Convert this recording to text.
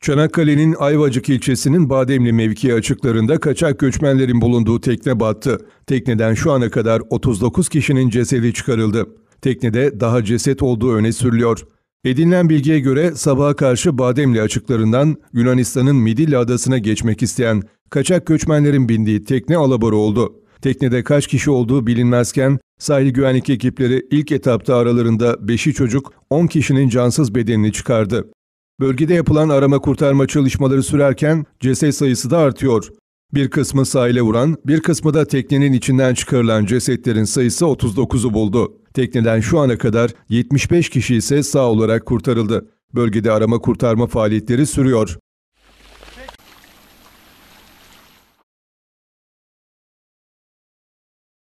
Çanakkale'nin Ayvacık ilçesinin Bademli mevkii açıklarında kaçak göçmenlerin bulunduğu tekne battı. Tekneden şu ana kadar 39 kişinin cesedi çıkarıldı. Teknede daha ceset olduğu öne sürülüyor. Edinilen bilgiye göre sabaha karşı Bademli açıklarından Yunanistan'ın Midilli adasına geçmek isteyen kaçak göçmenlerin bindiği tekne alabora oldu. Teknede kaç kişi olduğu bilinmezken Sahil güvenlik ekipleri ilk etapta aralarında 5'i çocuk 10 kişinin cansız bedenini çıkardı. Bölgede yapılan arama kurtarma çalışmaları sürerken ceset sayısı da artıyor. Bir kısmı sahile vuran, bir kısmı da teknenin içinden çıkarılan cesetlerin sayısı 39'u buldu. Tekneden şu ana kadar 75 kişi ise sağ olarak kurtarıldı. Bölgede arama kurtarma faaliyetleri sürüyor.